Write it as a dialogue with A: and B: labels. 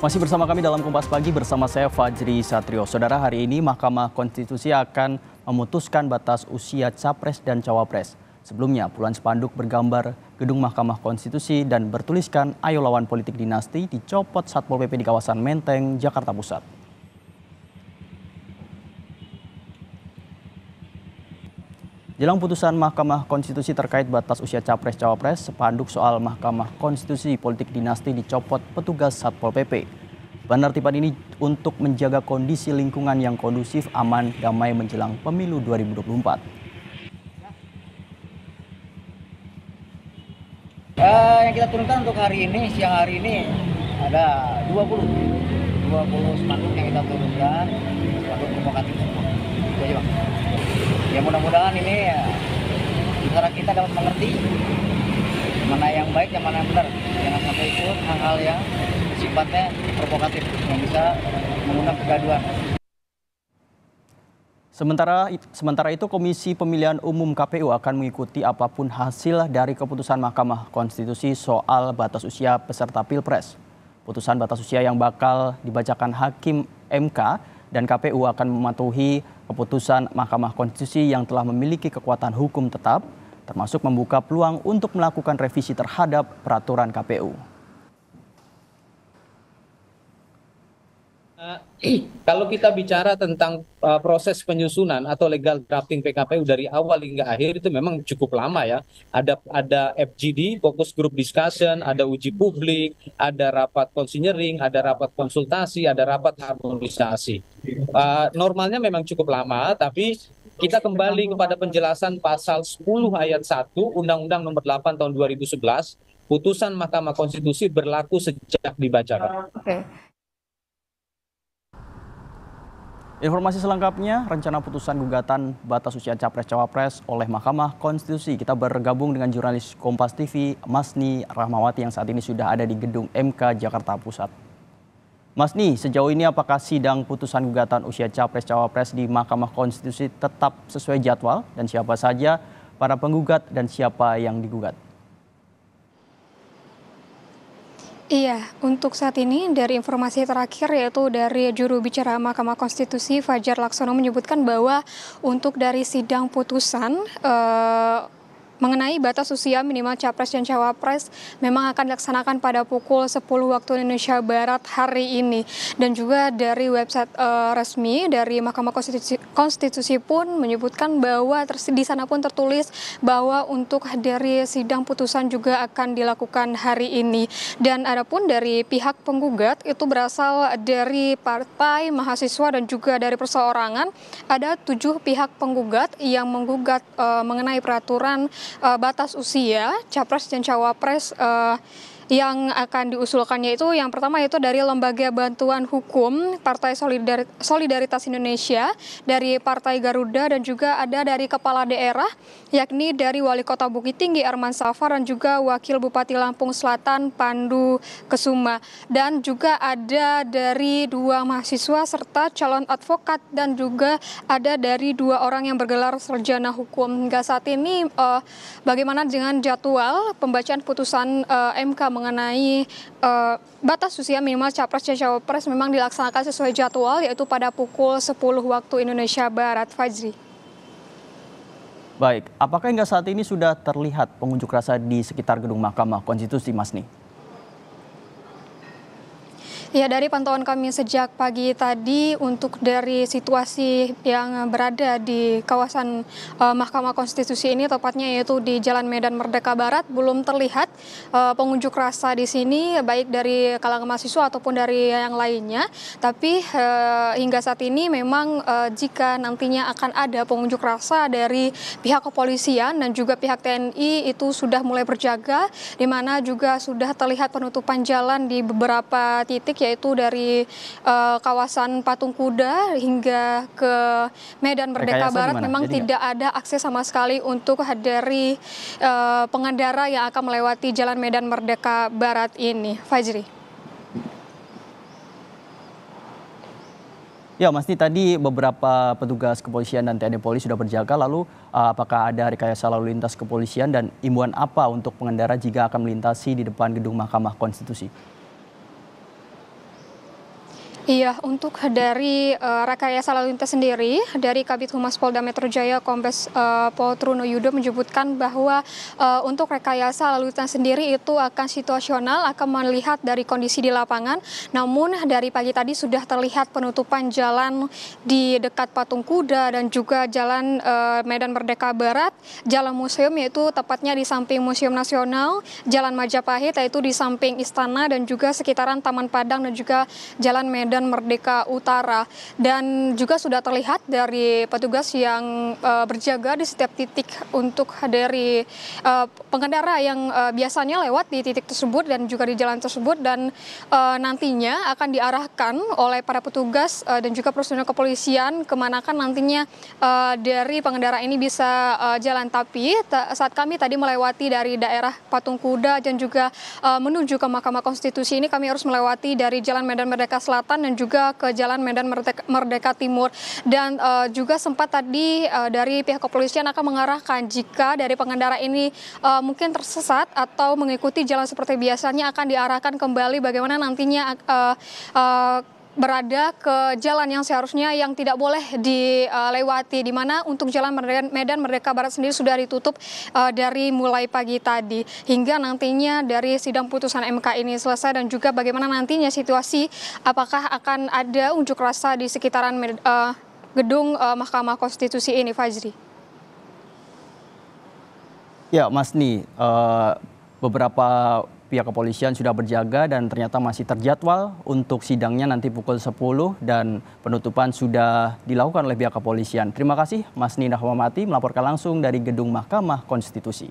A: Masih bersama kami dalam Kompas Pagi bersama saya Fajri Satrio. Saudara, hari ini Mahkamah Konstitusi akan memutuskan batas usia capres dan cawapres. Sebelumnya, puluhan spanduk bergambar gedung Mahkamah Konstitusi dan bertuliskan "Ayo lawan politik dinasti" dicopot Satpol PP di kawasan Menteng, Jakarta Pusat. Jelang putusan Mahkamah Konstitusi terkait batas usia capres-cawapres, sepanduk soal Mahkamah Konstitusi politik dinasti dicopot petugas Satpol PP. Penertiban ini untuk menjaga kondisi lingkungan yang kondusif, aman, damai menjelang pemilu 2024.
B: Uh, eh, yang kita turunkan untuk hari ini, siang hari ini
A: ada 20 20 sepanduk yang kita turunkan sepanduk provokatif ya, ya, bang ya mudah-mudahan ini ya, kita dapat mengerti mana yang baik dan mana yang benar jangan sampai ikut hal-hal yang sifatnya provokatif yang bisa mengundang kegaduhan Sementara, sementara itu Komisi Pemilihan Umum KPU akan mengikuti apapun hasil dari keputusan Mahkamah Konstitusi soal batas usia peserta Pilpres. Putusan batas usia yang bakal dibacakan Hakim MK dan KPU akan mematuhi keputusan Mahkamah Konstitusi yang telah memiliki kekuatan hukum tetap, termasuk membuka peluang untuk melakukan revisi terhadap peraturan KPU. Eh, kalau kita bicara tentang uh, proses penyusunan atau legal drafting PKPU dari awal hingga akhir itu memang cukup lama ya. Ada ada FGD, fokus group discussion, ada uji publik, ada rapat konsinyering, ada rapat konsultasi, ada rapat harmonisasi. Uh, normalnya memang cukup lama, tapi kita kembali kepada penjelasan pasal 10 ayat 1 Undang-Undang Nomor 8 tahun 2011, putusan Mahkamah Konstitusi berlaku sejak dibacakan. Oke. Okay. Informasi selengkapnya, rencana putusan gugatan batas usia capres-cawapres oleh Mahkamah Konstitusi. Kita bergabung dengan jurnalis Kompas TV, Masni Rahmawati yang saat ini sudah ada di gedung MK Jakarta Pusat. Masni, sejauh ini apakah sidang putusan gugatan usia capres-cawapres di Mahkamah Konstitusi tetap sesuai jadwal dan siapa saja para penggugat dan siapa yang digugat?
B: Iya, untuk saat ini dari informasi terakhir yaitu dari juru bicara Mahkamah Konstitusi Fajar Laksono menyebutkan bahwa untuk dari sidang putusan eh, mengenai batas usia minimal capres dan cawapres memang akan dilaksanakan pada pukul 10 waktu Indonesia Barat hari ini dan juga dari website uh, resmi dari Mahkamah Konstitusi, Konstitusi pun menyebutkan bahwa di sana pun tertulis bahwa untuk dari sidang putusan juga akan dilakukan hari ini dan adapun dari pihak penggugat itu berasal dari partai mahasiswa dan juga dari perseorangan ada tujuh pihak penggugat yang menggugat uh, mengenai peraturan Eh, batas usia capres dan cawapres uh, yang akan diusulkan yaitu yang pertama yaitu dari Lembaga Bantuan Hukum Partai Solidar Solidaritas Indonesia, dari Partai Garuda dan juga ada dari kepala daerah yakni dari Wali Kota Bukit Tinggi Arman Safar dan juga Wakil Bupati Lampung Selatan Pandu Kesuma dan juga ada dari dua mahasiswa serta calon advokat dan juga ada dari dua orang yang bergelar sarjana hukum. Hingga saat ini eh, bagaimana dengan jadwal pembacaan putusan eh, MK mengenai uh, batas usia minimal capres dan cawapres memang dilaksanakan sesuai jadwal yaitu pada pukul 10 waktu Indonesia Barat Fajri.
A: Baik, apakah hingga saat ini sudah terlihat pengunjuk rasa di sekitar gedung Mahkamah Konstitusi, Mas Nih?
B: Ya dari pantauan kami sejak pagi tadi untuk dari situasi yang berada di kawasan uh, Mahkamah Konstitusi ini tepatnya yaitu di Jalan Medan Merdeka Barat belum terlihat uh, pengunjuk rasa di sini baik dari kalangan mahasiswa ataupun dari yang lainnya. Tapi uh, hingga saat ini memang uh, jika nantinya akan ada pengunjuk rasa dari pihak kepolisian dan juga pihak TNI itu sudah mulai berjaga di mana juga sudah terlihat penutupan jalan di beberapa titik yaitu dari eh, kawasan Patung Kuda hingga ke Medan Merdeka Rekayasa Barat memang Jadi tidak enggak? ada akses sama sekali untuk dari eh, pengendara yang akan melewati Jalan Medan Merdeka Barat ini. Fajri.
A: Ya, Mas tadi beberapa petugas kepolisian dan TNI Polri sudah berjaga. Lalu, eh, apakah ada rekayasa lalu lintas kepolisian dan imbuan apa untuk pengendara jika akan melintasi di depan gedung Mahkamah Konstitusi?
B: Iya, untuk dari uh, rekayasa lalu lintas sendiri dari Kabit Humas Polda Metro Jaya Kombes uh, eh, Pol Truno Yudo menyebutkan bahwa uh, untuk rekayasa lalu lintas sendiri itu akan situasional, akan melihat dari kondisi di lapangan. Namun dari pagi tadi sudah terlihat penutupan jalan di dekat Patung Kuda dan juga jalan uh, Medan Merdeka Barat, jalan museum yaitu tepatnya di samping Museum Nasional, Jalan Majapahit yaitu di samping istana dan juga sekitaran Taman Padang dan juga Jalan Medan Medan Merdeka Utara dan juga sudah terlihat dari petugas yang uh, berjaga di setiap titik untuk dari uh, pengendara yang uh, biasanya lewat di titik tersebut dan juga di jalan tersebut dan uh, nantinya akan diarahkan oleh para petugas uh, dan juga personil kepolisian kemanakan nantinya uh, dari pengendara ini bisa uh, jalan tapi saat kami tadi melewati dari daerah Patung Kuda dan juga uh, menuju ke Mahkamah Konstitusi ini kami harus melewati dari Jalan Medan Merdeka Selatan dan juga ke Jalan Medan Merdeka, Timur. Dan uh, juga sempat tadi uh, dari pihak kepolisian akan mengarahkan jika dari pengendara ini uh, mungkin tersesat atau mengikuti jalan seperti biasanya akan diarahkan kembali bagaimana nantinya uh, uh, berada ke jalan yang seharusnya yang tidak boleh dilewati di mana untuk jalan Medan Merdeka Barat sendiri sudah ditutup eh, dari mulai pagi tadi hingga nantinya dari sidang putusan MK ini selesai dan juga bagaimana nantinya situasi apakah akan ada unjuk rasa di sekitaran eh, gedung eh, Mahkamah Konstitusi ini Fajri.
A: Ya, Mas Ni, uh, beberapa pihak kepolisian sudah berjaga dan ternyata masih terjadwal untuk sidangnya nanti pukul 10 dan penutupan sudah dilakukan oleh pihak kepolisian. Terima kasih Mas Nina Wamati melaporkan langsung dari Gedung Mahkamah Konstitusi.